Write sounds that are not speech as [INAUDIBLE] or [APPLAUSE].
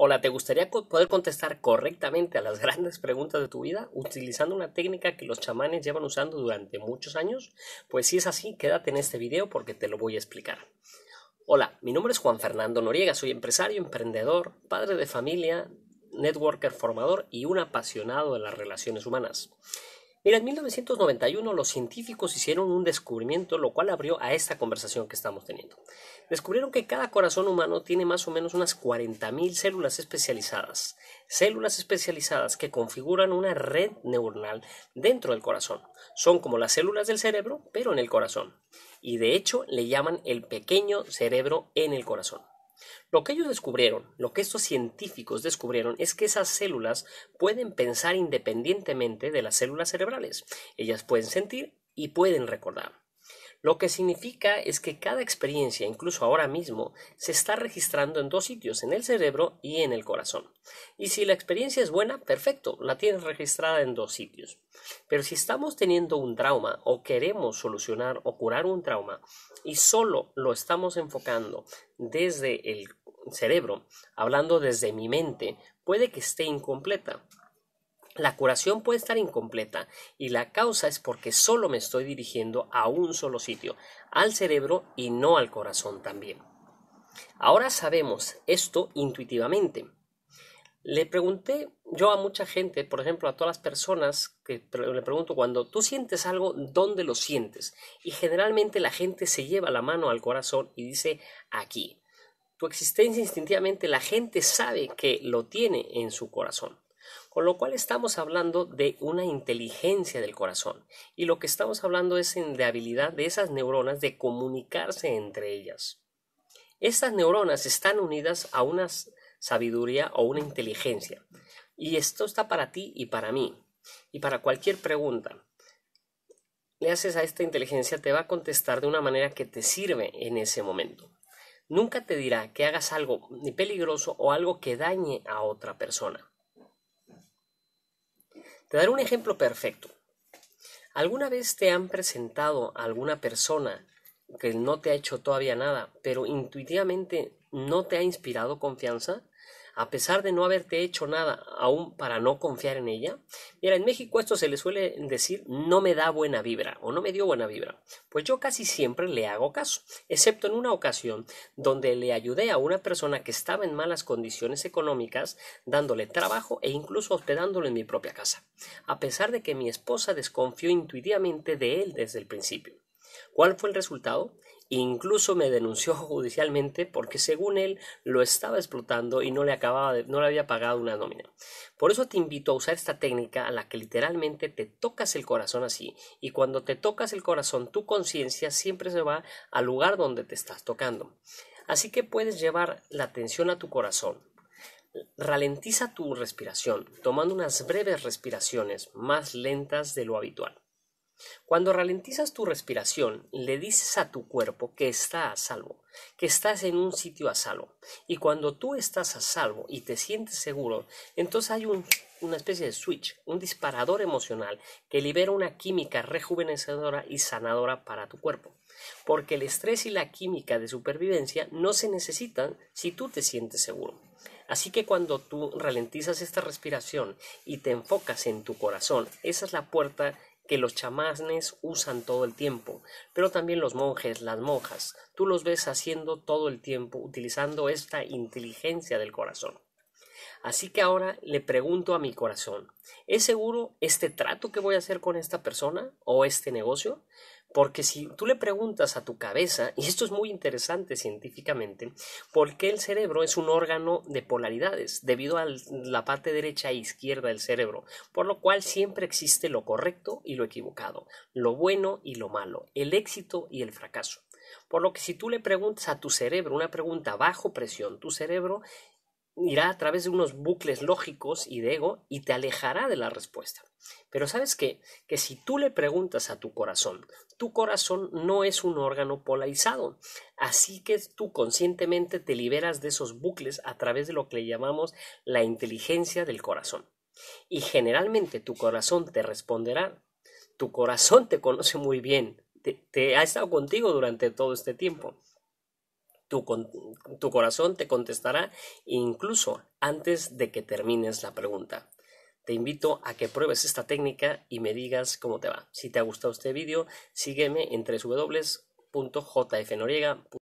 Hola, ¿te gustaría poder contestar correctamente a las [LAUGHS] grandes preguntas de tu vida utilizando una técnica que los chamanes llevan usando durante muchos años? Pues si es así, quédate en este video porque te lo voy a explicar. Hola, mi nombre es Juan Fernando Noriega, soy empresario, emprendedor, padre de familia, networker, formador y un apasionado de las relaciones humanas. Mira, en 1991 los científicos hicieron un descubrimiento, lo cual abrió a esta conversación que estamos teniendo. Descubrieron que cada corazón humano tiene más o menos unas 40.000 células especializadas, células especializadas que configuran una red neuronal dentro del corazón. Son como las células del cerebro, pero en el corazón. Y de hecho le llaman el pequeño cerebro en el corazón. Lo que ellos descubrieron, lo que estos científicos descubrieron, es que esas células pueden pensar independientemente de las células cerebrales. Ellas pueden sentir y pueden recordar. Lo que significa es que cada experiencia, incluso ahora mismo, se está registrando en dos sitios, en el cerebro y en el corazón. Y si la experiencia es buena, perfecto, la tienes registrada en dos sitios. Pero si estamos teniendo un trauma o queremos solucionar o curar un trauma y solo lo estamos enfocando desde el cerebro, hablando desde mi mente, puede que esté incompleta. La curación puede estar incompleta y la causa es porque solo me estoy dirigiendo a un solo sitio, al cerebro y no al corazón también. Ahora sabemos esto intuitivamente. Le pregunté yo a mucha gente, por ejemplo, a todas las personas que le pregunto cuando tú sientes algo, ¿dónde lo sientes? Y generalmente la gente se lleva la mano al corazón y dice aquí. Tu existencia instintivamente la gente sabe que lo tiene en su corazón. Con lo cual estamos hablando de una inteligencia del corazón. Y lo que estamos hablando es de habilidad de esas neuronas de comunicarse entre ellas. Estas neuronas están unidas a una sabiduría o una inteligencia. Y esto está para ti y para mí. Y para cualquier pregunta le haces a esta inteligencia, te va a contestar de una manera que te sirve en ese momento. Nunca te dirá que hagas algo ni peligroso o algo que dañe a otra persona. Te daré un ejemplo perfecto. ¿Alguna vez te han presentado a alguna persona que no te ha hecho todavía nada, pero intuitivamente no te ha inspirado confianza? a pesar de no haberte hecho nada aún para no confiar en ella? Mira, en México esto se le suele decir no me da buena vibra o no me dio buena vibra. Pues yo casi siempre le hago caso, excepto en una ocasión donde le ayudé a una persona que estaba en malas condiciones económicas, dándole trabajo e incluso hospedándolo en mi propia casa, a pesar de que mi esposa desconfió intuitivamente de él desde el principio. ¿Cuál fue el resultado? Incluso me denunció judicialmente porque según él lo estaba explotando y no le, acababa no le había pagado una nómina. Por eso te invito a usar esta técnica a la que literalmente te tocas el corazón así y cuando te tocas el corazón tu conciencia siempre se va al lugar donde te estás tocando. Así que puedes llevar la atención a tu corazón, ralentiza tu respiración, tomando unas breves respiraciones más lentas de lo habitual. Cuando ralentizas tu respiración, le dices a tu cuerpo que está a salvo, que estás en un sitio a salvo. Y cuando tú estás a salvo y te sientes seguro, entonces hay una especie de switch, un disparador emocional que libera una química rejuvenecedora y sanadora para tu cuerpo. Porque el estrés y la química de supervivencia no se necesitan si tú te sientes seguro. Así que cuando tú ralentizas esta respiración y te enfocas en tu corazón, esa es la puerta que los chamanes usan todo el tiempo, pero también los monjes, las monjas. Tú los ves haciendo todo el tiempo, utilizando esta inteligencia del corazón. Así que ahora le pregunto a mi corazón, ¿es seguro este trato que voy a hacer con esta persona o este negocio? Porque si tú le preguntas a tu cabeza, y esto es muy interesante científicamente, ¿por qué el cerebro es un órgano de polaridades? Debido a la parte derecha e izquierda del cerebro, por lo cual siempre existe lo correcto y lo equivocado, lo bueno y lo malo, el éxito y el fracaso. Por lo que si tú le preguntas a tu cerebro una pregunta bajo presión, tu cerebro irá a través de unos bucles lógicos y de ego y te alejará de la respuesta. Pero sabes qué? Que si tú le preguntas a tu corazón, tu corazón no es un órgano polarizado, así que tú conscientemente te liberas de esos bucles a través de lo que le llamamos la inteligencia del corazón. Y generalmente tu corazón te responderá, tu corazón te conoce muy bien, te ha estado contigo durante todo este tiempo tu, corazón te contestará incluso antes de que termines la pregunta. Te invito a que pruebes esta técnica y me digas cómo te va. Si te ha gustado este vídeo, sígueme en www.jfnoriega.com.